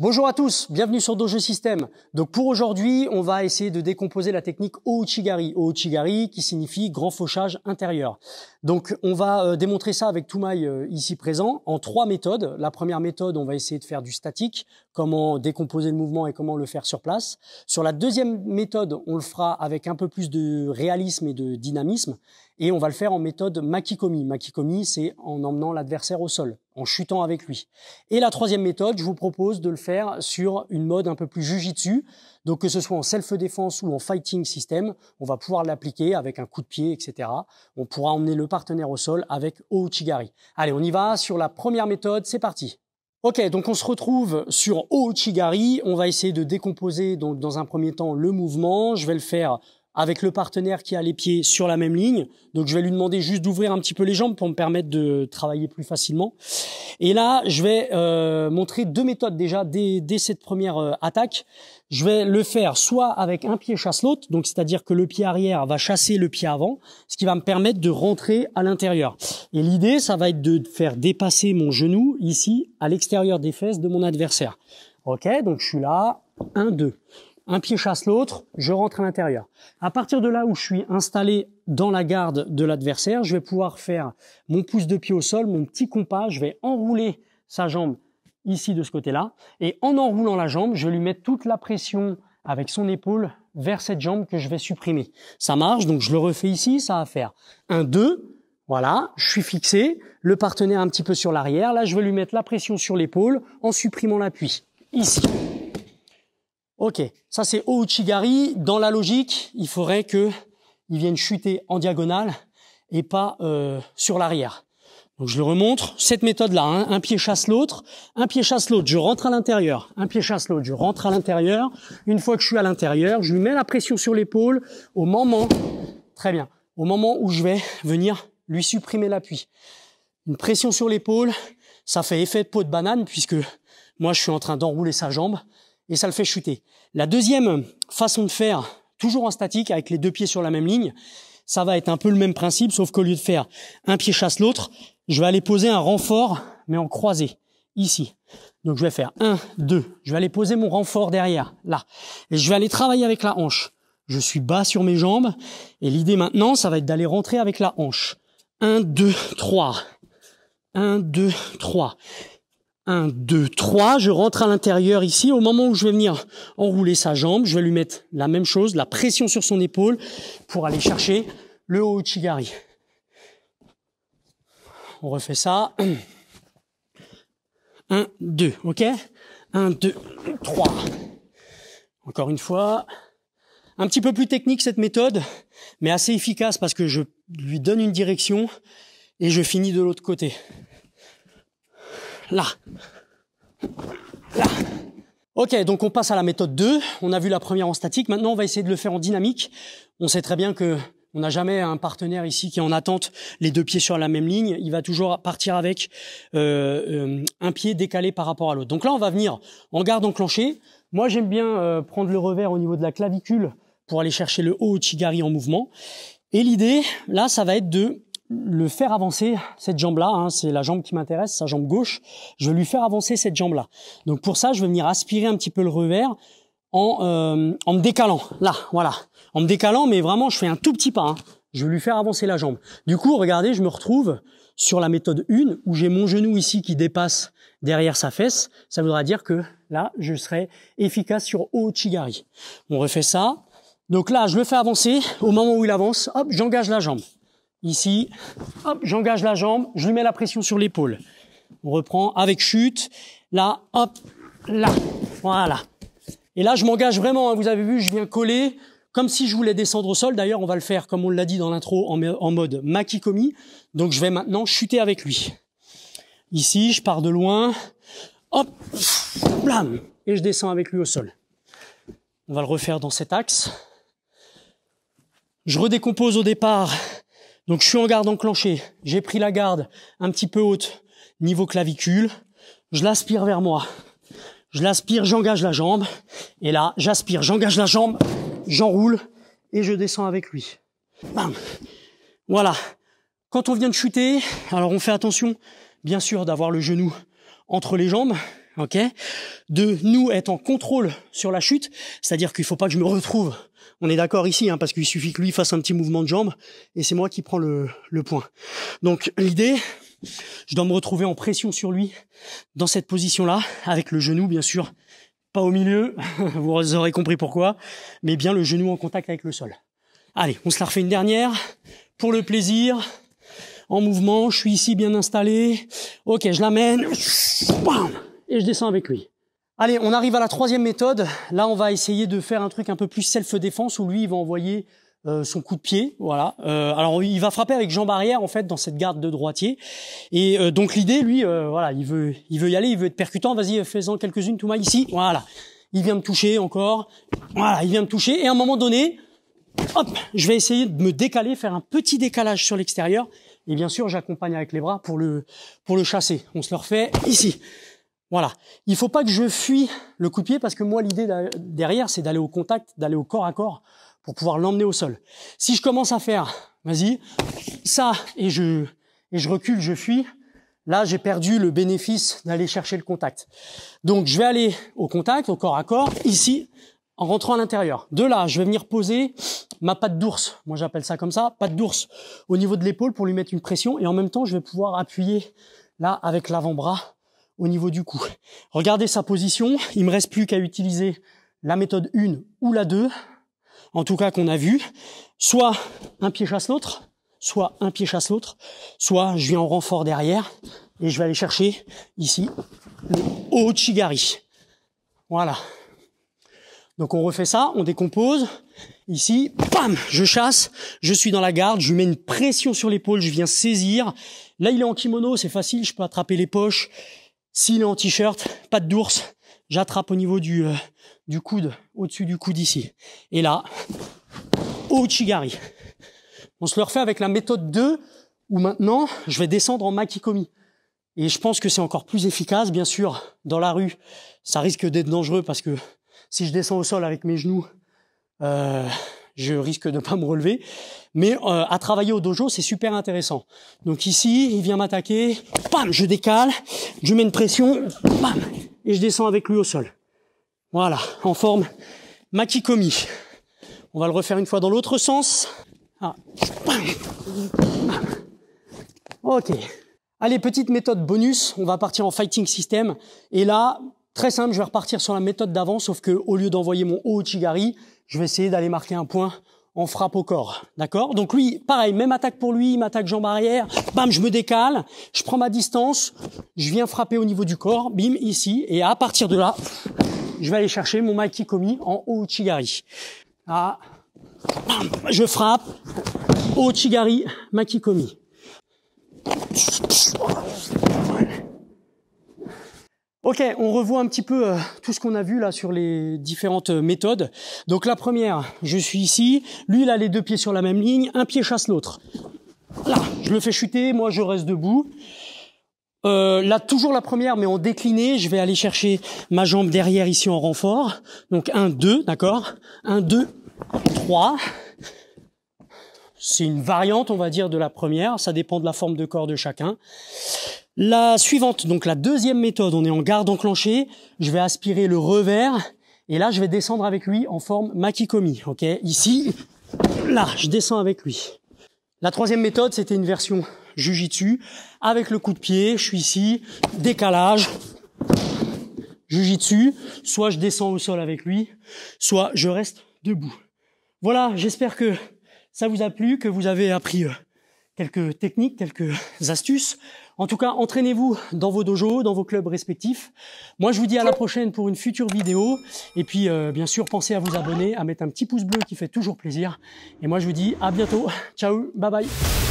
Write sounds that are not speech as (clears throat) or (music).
Bonjour à tous, bienvenue sur Dojo System. Donc pour aujourd'hui, on va essayer de décomposer la technique Ouchigari. Ouchigari qui signifie grand fauchage intérieur. Donc on va euh, démontrer ça avec Toumaï euh, ici présent en trois méthodes. La première méthode, on va essayer de faire du statique, comment décomposer le mouvement et comment le faire sur place. Sur la deuxième méthode, on le fera avec un peu plus de réalisme et de dynamisme et on va le faire en méthode Makikomi. Makikomi, c'est en emmenant l'adversaire au sol en chutant avec lui. Et la troisième méthode, je vous propose de le faire sur une mode un peu plus jujitsu. Donc que ce soit en self-défense ou en fighting system, on va pouvoir l'appliquer avec un coup de pied, etc. On pourra emmener le partenaire au sol avec Ouchigari. Allez, on y va sur la première méthode, c'est parti. Ok, donc on se retrouve sur Ouchigari. On va essayer de décomposer donc dans un premier temps le mouvement. Je vais le faire avec le partenaire qui a les pieds sur la même ligne. Donc je vais lui demander juste d'ouvrir un petit peu les jambes pour me permettre de travailler plus facilement. Et là, je vais euh, montrer deux méthodes déjà dès, cette première euh, attaque. Je vais le faire soit avec un pied chasse l'autre, donc c'est-à-dire que le pied arrière va chasser le pied avant, ce qui va me permettre de rentrer à l'intérieur. Et l'idée, ça va être de faire dépasser mon genou ici à l'extérieur des fesses de mon adversaire. Ok, donc je suis là, 1, 2 un pied chasse l'autre, je rentre à l'intérieur. À partir de là où je suis installé dans la garde de l'adversaire, je vais pouvoir faire mon pouce de pied au sol, mon petit compas, je vais enrouler sa jambe ici de ce côté-là, et en enroulant la jambe, je vais lui mettre toute la pression avec son épaule vers cette jambe que je vais supprimer. Ça marche, donc je le refais ici, ça va faire un 2, voilà, je suis fixé, le partenaire un petit peu sur l'arrière, là je vais lui mettre la pression sur l'épaule en supprimant l'appui, ici. Ok, ça c'est Ouchigari. Dans la logique, il faudrait que il vienne chuter en diagonale et pas euh, sur l'arrière. Donc je le remontre. Cette méthode-là, hein. un pied chasse l'autre, un pied chasse l'autre, je rentre à l'intérieur, un pied chasse l'autre, je rentre à l'intérieur. Une fois que je suis à l'intérieur, je lui mets la pression sur l'épaule au moment, très bien, au moment où je vais venir lui supprimer l'appui. Une pression sur l'épaule, ça fait effet de peau de banane puisque moi je suis en train d'enrouler sa jambe et ça le fait chuter. La deuxième façon de faire, toujours en statique, avec les deux pieds sur la même ligne, ça va être un peu le même principe, sauf qu'au lieu de faire un pied chasse l'autre, je vais aller poser un renfort, mais en croisé, ici. Donc je vais faire 1, 2, je vais aller poser mon renfort derrière, là. Et je vais aller travailler avec la hanche. Je suis bas sur mes jambes, et l'idée maintenant, ça va être d'aller rentrer avec la hanche. 1, 2, 3. 1, 2, 3. 1, 2, 3, je rentre à l'intérieur ici. Au moment où je vais venir enrouler sa jambe, je vais lui mettre la même chose, la pression sur son épaule pour aller chercher le haut On refait ça. 1, (clears throat) 2, ok 1, 2, 3. Encore une fois. Un petit peu plus technique cette méthode, mais assez efficace parce que je lui donne une direction et je finis de l'autre côté là. Là. Ok, donc on passe à la méthode 2. On a vu la première en statique. Maintenant, on va essayer de le faire en dynamique. On sait très bien que on n'a jamais un partenaire ici qui est en attente, les deux pieds sur la même ligne. Il va toujours partir avec euh, euh un pied décalé par rapport à l'autre. Donc là, on va venir en garde enclenchée. Moi, j'aime bien euh, prendre le revers au niveau de la clavicule pour aller chercher le haut au chigari en mouvement. Et l'idée, là, ça va être de le faire avancer cette jambe-là, hein, c'est la jambe qui m'intéresse, sa jambe gauche, je vais lui faire avancer cette jambe-là. Donc pour ça, je vais venir aspirer un petit peu le revers en, euh, en me décalant, là, voilà. En me décalant, mais vraiment, je fais un tout petit pas. Hein. Je vais lui faire avancer la jambe. Du coup, regardez, je me retrouve sur la méthode 1, où j'ai mon genou ici qui dépasse derrière sa fesse. Ça voudra dire que là, je serai efficace sur Ochigari. On refait ça. Donc là, je le fais avancer. Au moment où il avance, hop, j'engage la jambe ici, hop, j'engage la jambe, je lui mets la pression sur l'épaule. On reprend avec chute, là, hop, là, voilà. Et là, je m'engage vraiment, hein, vous avez vu, je viens coller, comme si je voulais descendre au sol. D'ailleurs, on va le faire, comme on l'a dit dans l'intro, en, en mode makikomi. Donc, je vais maintenant chuter avec lui. Ici, je pars de loin, hop, blam, et je descends avec lui au sol. On va le refaire dans cet axe. Je redécompose au départ donc je suis en garde enclenchée, j'ai pris la garde un petit peu haute niveau clavicule, je l'aspire vers moi, je l'aspire, j'engage la jambe, et là j'aspire, j'engage la jambe, j'enroule et je descends avec lui. Voilà. Quand on vient de chuter, alors on fait attention, bien sûr, d'avoir le genou entre les jambes, ok, de nous être en contrôle sur la chute, c'est-à-dire qu'il ne faut pas que je me retrouve on est d'accord ici, hein, parce qu'il suffit que lui fasse un petit mouvement de jambe et c'est moi qui prends le, le point. Donc l'idée, je dois me retrouver en pression sur lui dans cette position-là, avec le genou bien sûr, pas au milieu, (laughs) vous aurez compris pourquoi, mais bien le genou en contact avec le sol. Allez, on se la refait une dernière, pour le plaisir, en mouvement, je suis ici bien installé, ok, je l'amène, et je descends avec lui. Allez, on arrive à la troisième méthode. Là, on va essayer de faire un truc un peu plus self-défense où lui, il va envoyer euh, son coup de pied, voilà. Euh, alors il va frapper avec jambe arrière en fait dans cette garde de droitier. Et euh, donc l'idée, lui, voilà, il veut, il veut y aller, il veut être percutant. Vas-y, fais-en quelques-unes, tout mal ici. Voilà. Il vient me toucher encore. Voilà, il vient me toucher. Et à un moment donné, hop, je vais essayer de me décaler, faire un petit décalage sur l'extérieur. Et bien sûr, j'accompagne avec les bras pour le, pour le chasser. On se le refait ici. Voilà. Il faut pas que je fuis le coup de pied parce que moi, l'idée derrière, c'est d'aller au contact, d'aller au corps à corps pour pouvoir l'emmener au sol. Si je commence à faire, vas-y, ça, et je, et je recule, je fuis, là, j'ai perdu le bénéfice d'aller chercher le contact. Donc, je vais aller au contact, au corps à corps, ici, en rentrant à l'intérieur. De là, je vais venir poser ma patte d'ours. Moi, j'appelle ça comme ça, patte d'ours au niveau de l'épaule pour lui mettre une pression et en même temps, je vais pouvoir appuyer là avec l'avant-bras au niveau du cou. Regardez sa position. Il me reste plus qu'à utiliser la méthode 1 ou la 2. En tout cas, qu'on a vu. Soit un pied chasse l'autre, soit un pied chasse l'autre, soit je viens en renfort derrière et je vais aller chercher ici le Chigari. Voilà. Donc on refait ça, on décompose. Ici, pam, je chasse, je suis dans la garde, je mets une pression sur l'épaule, je viens saisir. Là, il est en kimono, c'est facile, je peux attraper les poches, s'il est en t-shirt, pas de d'ours, j'attrape au niveau du, euh, du coude, au-dessus du coude ici. Et là, au Chigari. On se le refait avec la méthode 2, où maintenant, je vais descendre en Makikomi. Et je pense que c'est encore plus efficace, bien sûr, dans la rue. Ça risque d'être dangereux parce que si je descends au sol avec mes genoux, euh, je risque de ne pas me relever. Mais euh, à travailler au dojo, c'est super intéressant. Donc ici, il vient m'attaquer, pam, je décale, je mets une pression, pam, et je descends avec lui au sol. Voilà, en forme makikomi. On va le refaire une fois dans l'autre sens. Ah, Ok. Allez, petite méthode bonus, on va partir en fighting system. Et là, très simple, je vais repartir sur la méthode d'avant, sauf que au lieu d'envoyer mon haut je vais essayer d'aller marquer un point en frappe au corps. D'accord Donc lui, pareil, même attaque pour lui, il m'attaque jambe arrière, bam, je me décale, je prends ma distance, je viens frapper au niveau du corps, bim, ici, et à partir de là, je vais aller chercher mon komi en Ouchigari. Ah, bam, je frappe, Ouchigari, komi. Ok, on revoit un petit peu euh, tout ce qu'on a vu là sur les différentes euh, méthodes. Donc la première, je suis ici, lui il a les deux pieds sur la même ligne, un pied chasse l'autre. Là, je le fais chuter, moi je reste debout. Euh, là, toujours la première, mais en décliné, je vais aller chercher ma jambe derrière ici en renfort. Donc un, deux, d'accord Un, deux, trois. C'est une variante, on va dire, de la première. Ça dépend de la forme de corps de chacun. La suivante, donc la deuxième méthode, on est en garde enclenchée. Je vais aspirer le revers et là je vais descendre avec lui en forme makikomi. Ok, ici, là, je descends avec lui. La troisième méthode, c'était une version jujitsu avec le coup de pied. Je suis ici, décalage, jujitsu. Soit je descends au sol avec lui, soit je reste debout. Voilà, j'espère que ça vous a plu, que vous avez appris euh, quelques techniques, quelques astuces. En tout cas, entraînez-vous dans vos dojos, dans vos clubs respectifs. Moi, je vous dis à la prochaine pour une future vidéo. Et puis, euh, bien sûr, pensez à vous abonner, à mettre un petit pouce bleu qui fait toujours plaisir. Et moi, je vous dis à bientôt. Ciao, bye bye.